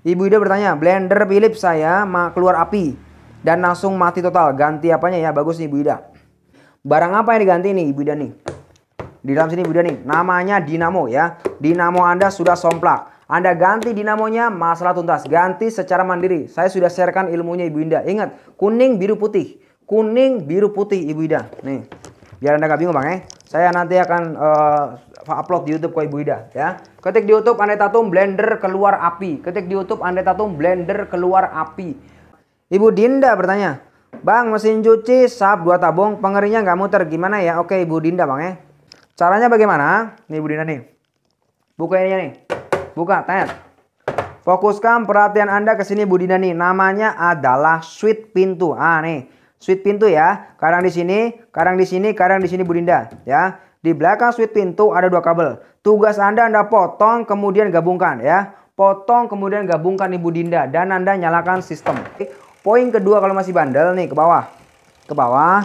Ibu Ida bertanya, blender Philips saya keluar api dan langsung mati total. Ganti apanya ya? Bagus nih Ibu Ida. Barang apa yang diganti nih Ibu Ida nih? Di dalam sini Ibu Ida nih, namanya dinamo ya. Dinamo Anda sudah somplak. Anda ganti dinamonya, masalah tuntas. Ganti secara mandiri. Saya sudah sharekan ilmunya Ibu Ida. Ingat, kuning, biru, putih. Kuning, biru, putih Ibu Ida. Nih, biar Anda nggak bingung Bang ya. Eh. Saya nanti akan uh, upload di YouTube Ibu Ida ya. Ketik di YouTube Andre Tatum blender keluar api. Ketik di YouTube Andre Tatum blender keluar api. Ibu Dinda bertanya, "Bang, mesin cuci sap dua tabung pengeringnya nggak muter. Gimana ya?" Oke, Ibu Dinda, Bang ya. Caranya bagaimana? Nih Ibu Dinda nih. Buka ini nih. Buka, Tanya. Fokuskan perhatian Anda ke sini Bu Dinda nih. Namanya adalah sweet pintu. Ah nih, sweet pintu ya. Kadang di sini, kadang di sini, kadang di sini Bu Dinda ya. Di belakang switch pintu ada dua kabel. Tugas Anda Anda potong kemudian gabungkan ya. Potong kemudian gabungkan Ibu Dinda dan Anda nyalakan sistem. Poin kedua kalau masih bandel nih ke bawah. Ke bawah.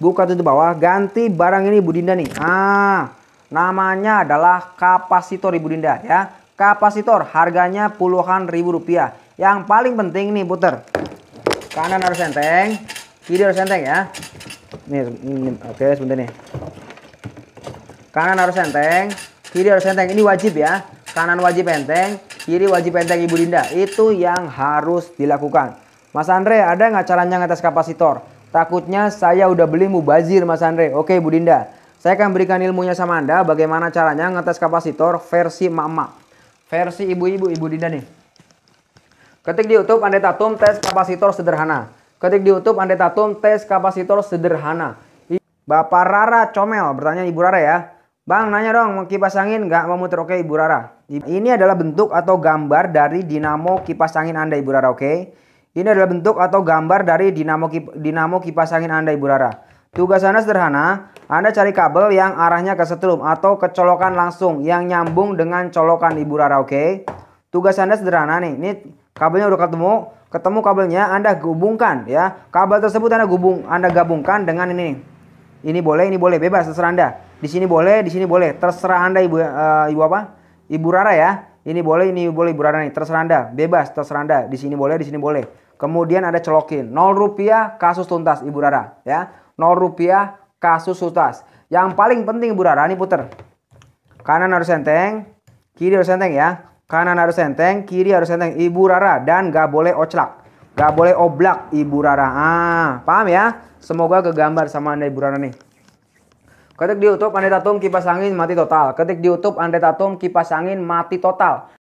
Buka tutup bawah, ganti barang ini Ibu Dinda nih. Ah, namanya adalah kapasitor Ibu Dinda ya. Kapasitor harganya puluhan ribu rupiah. Yang paling penting nih puter. Kanan harus enteng, kiri harus enteng ya. Nih, ini, oke sebentar nih. Kanan harus enteng, kiri harus enteng. Ini wajib ya. Kanan wajib enteng, kiri wajib enteng Ibu Dinda. Itu yang harus dilakukan. Mas Andre, ada nggak caranya ngetes kapasitor? Takutnya saya udah beli mubazir Mas Andre. Oke Ibu Dinda, saya akan berikan ilmunya sama Anda bagaimana caranya ngetes kapasitor versi mama. Versi ibu-ibu Ibu Dinda nih. Ketik di YouTube Andre Tatum tes kapasitor sederhana. Ketik di YouTube Andre Tatum tes kapasitor sederhana. Bapak Rara Comel bertanya Ibu Rara ya. Bang, nanya dong, mau kipas angin nggak mau muter? Oke, Ibu Rara. Ini adalah bentuk atau gambar dari dinamo kipas angin Anda, Ibu Rara, oke? Ini adalah bentuk atau gambar dari dinamo, kip, dinamo kipas angin Anda, Ibu Rara. Tugas Anda sederhana, Anda cari kabel yang arahnya ke setrum atau ke colokan langsung yang nyambung dengan colokan Ibu Rara, oke? Tugas Anda sederhana nih, ini kabelnya udah ketemu, ketemu kabelnya Anda gabungkan ya. Kabel tersebut Anda gabung, Anda gabungkan dengan ini. Ini boleh, ini boleh, bebas terserah Anda di sini boleh, di sini boleh. Terserah Anda Ibu uh, Ibu apa? Ibu Rara ya. Ini boleh, ini boleh Ibu Rara nih. Terserah Anda, bebas terserah Anda. Di sini boleh, di sini boleh. Kemudian ada celokin. 0 rupiah kasus tuntas Ibu Rara ya. 0 rupiah kasus tuntas. Yang paling penting Ibu Rara nih puter. Kanan harus enteng, kiri harus enteng ya. Kanan harus enteng, kiri harus enteng Ibu Rara dan gak boleh oclak. Gak boleh oblak Ibu Rara. Ah, paham ya? Semoga kegambar sama Anda Ibu Rara nih. Ketik di YouTube Andre Tatum kipas angin mati total. Ketik di YouTube Andre Tatum kipas angin mati total.